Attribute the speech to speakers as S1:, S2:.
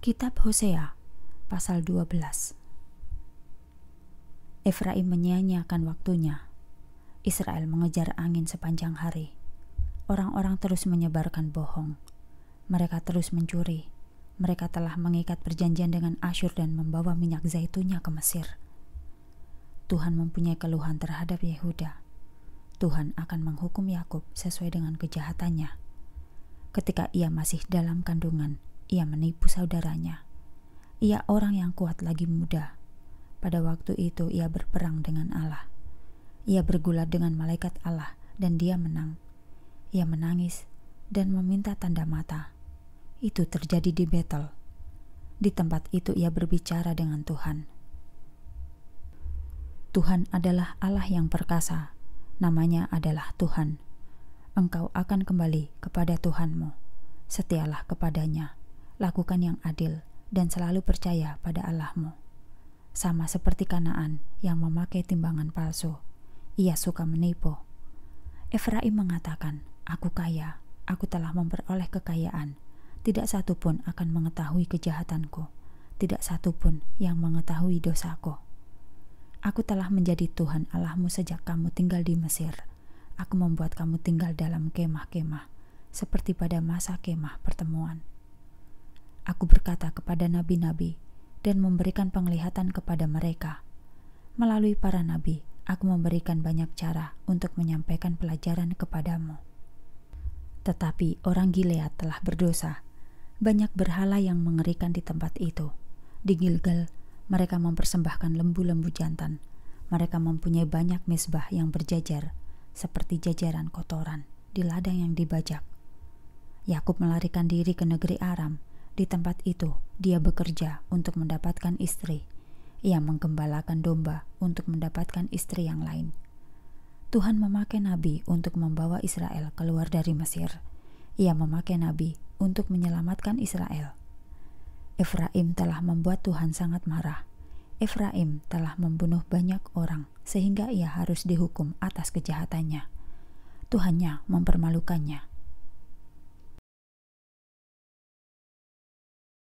S1: Kitab Hosea pasal 12 Efraim menyanyiakan waktunya. Israel mengejar angin sepanjang hari. Orang-orang terus menyebarkan bohong. Mereka terus mencuri. Mereka telah mengikat perjanjian dengan Asyur dan membawa minyak zaitunnya ke Mesir. Tuhan mempunyai keluhan terhadap Yehuda. Tuhan akan menghukum Yakub sesuai dengan kejahatannya. Ketika ia masih dalam kandungan, ia menipu saudaranya. Ia orang yang kuat lagi muda. Pada waktu itu ia berperang dengan Allah. Ia bergulat dengan malaikat Allah dan dia menang. Ia menangis dan meminta tanda mata. Itu terjadi di Betel. Di tempat itu ia berbicara dengan Tuhan. Tuhan adalah Allah yang perkasa. Namanya adalah Tuhan engkau akan kembali kepada Tuhanmu. Setialah kepadanya lakukan yang adil, dan selalu percaya pada Allahmu. Sama seperti Kanaan yang memakai timbangan palsu, ia suka menipu. Efraim mengatakan, "Aku kaya, aku telah memperoleh kekayaan. Tidak satu pun akan mengetahui kejahatanku, tidak satu pun yang mengetahui dosaku. Aku telah menjadi Tuhan Allahmu sejak kamu tinggal di Mesir. Aku membuat kamu tinggal dalam kemah-kemah, seperti pada masa kemah pertemuan." Aku berkata kepada nabi-nabi dan memberikan penglihatan kepada mereka. Melalui para nabi, aku memberikan banyak cara untuk menyampaikan pelajaran kepadamu. Tetapi orang Gilead telah berdosa. Banyak berhala yang mengerikan di tempat itu. Di Gilgal, mereka mempersembahkan lembu-lembu jantan. Mereka mempunyai banyak misbah yang berjajar, seperti jajaran kotoran di ladang yang dibajak. Yakub melarikan diri ke negeri Aram, di tempat itu, dia bekerja untuk mendapatkan istri. Ia menggembalakan domba untuk mendapatkan istri yang lain. Tuhan memakai nabi untuk membawa Israel keluar dari Mesir. Ia memakai nabi untuk menyelamatkan Israel. Efraim telah membuat Tuhan sangat marah. Efraim telah membunuh banyak orang sehingga ia harus dihukum atas kejahatannya. Tuhannya mempermalukannya.